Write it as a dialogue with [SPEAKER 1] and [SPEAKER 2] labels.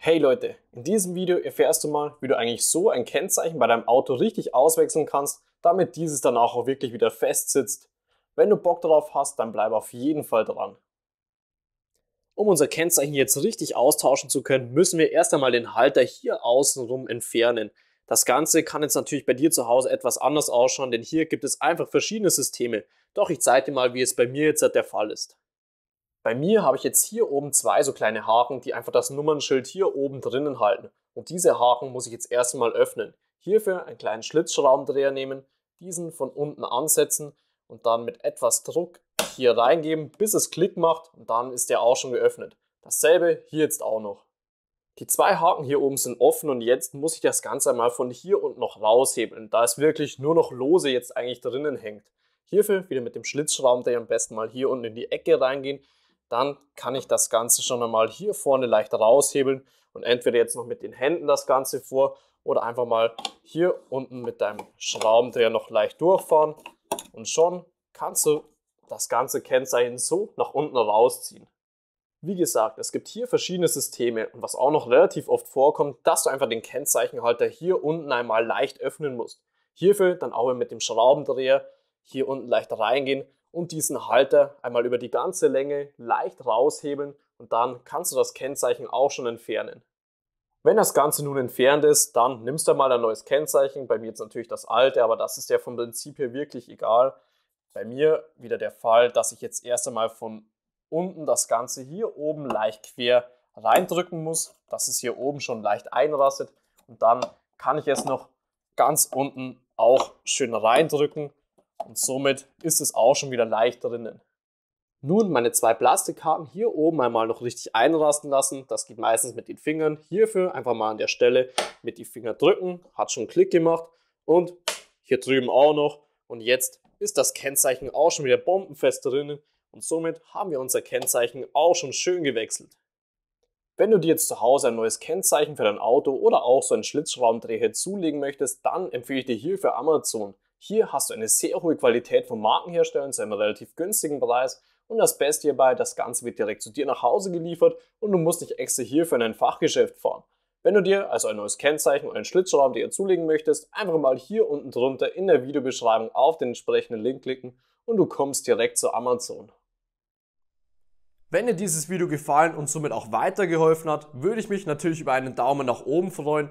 [SPEAKER 1] Hey Leute, in diesem Video erfährst du mal, wie du eigentlich so ein Kennzeichen bei deinem Auto richtig auswechseln kannst, damit dieses dann auch wirklich wieder fest sitzt. Wenn du Bock darauf hast, dann bleib auf jeden Fall dran. Um unser Kennzeichen jetzt richtig austauschen zu können, müssen wir erst einmal den Halter hier außenrum entfernen. Das Ganze kann jetzt natürlich bei dir zu Hause etwas anders ausschauen, denn hier gibt es einfach verschiedene Systeme. Doch ich zeige dir mal, wie es bei mir jetzt der Fall ist. Bei mir habe ich jetzt hier oben zwei so kleine Haken, die einfach das Nummernschild hier oben drinnen halten. Und diese Haken muss ich jetzt erstmal öffnen. Hierfür einen kleinen Schlitzschraubendreher nehmen, diesen von unten ansetzen und dann mit etwas Druck hier reingeben, bis es Klick macht und dann ist der auch schon geöffnet. Dasselbe hier jetzt auch noch. Die zwei Haken hier oben sind offen und jetzt muss ich das Ganze einmal von hier unten noch raushebeln, da es wirklich nur noch lose jetzt eigentlich drinnen hängt. Hierfür wieder mit dem Schlitzschraubendreher am besten mal hier unten in die Ecke reingehen dann kann ich das Ganze schon einmal hier vorne leicht raushebeln und entweder jetzt noch mit den Händen das Ganze vor oder einfach mal hier unten mit deinem Schraubendreher noch leicht durchfahren und schon kannst du das ganze Kennzeichen so nach unten rausziehen. Wie gesagt, es gibt hier verschiedene Systeme und was auch noch relativ oft vorkommt, dass du einfach den Kennzeichenhalter hier unten einmal leicht öffnen musst. Hierfür dann auch mit dem Schraubendreher hier unten leicht reingehen und diesen Halter einmal über die ganze Länge leicht raushebeln und dann kannst du das Kennzeichen auch schon entfernen. Wenn das Ganze nun entfernt ist, dann nimmst du mal ein neues Kennzeichen. Bei mir jetzt natürlich das alte, aber das ist ja vom Prinzip her wirklich egal. Bei mir wieder der Fall, dass ich jetzt erst einmal von unten das Ganze hier oben leicht quer reindrücken muss, dass es hier oben schon leicht einrastet und dann kann ich es noch ganz unten auch schön reindrücken und somit ist es auch schon wieder leicht drinnen. Nun meine zwei Plastikkarten hier oben einmal noch richtig einrasten lassen. Das geht meistens mit den Fingern. Hierfür einfach mal an der Stelle mit die Finger drücken. Hat schon einen Klick gemacht. Und hier drüben auch noch. Und jetzt ist das Kennzeichen auch schon wieder bombenfest drinnen. Und somit haben wir unser Kennzeichen auch schon schön gewechselt. Wenn du dir jetzt zu Hause ein neues Kennzeichen für dein Auto oder auch so einen Schlitzschraubendreher zulegen möchtest, dann empfehle ich dir hierfür Amazon. Hier hast du eine sehr hohe Qualität von Markenherstellern zu einem relativ günstigen Preis und das Beste hierbei, das Ganze wird direkt zu dir nach Hause geliefert und du musst nicht extra hierfür in ein Fachgeschäft fahren. Wenn du dir also ein neues Kennzeichen und einen Schlitzschrauben dir zulegen möchtest, einfach mal hier unten drunter in der Videobeschreibung auf den entsprechenden Link klicken und du kommst direkt zu Amazon. Wenn dir dieses Video gefallen und somit auch weitergeholfen hat, würde ich mich natürlich über einen Daumen nach oben freuen.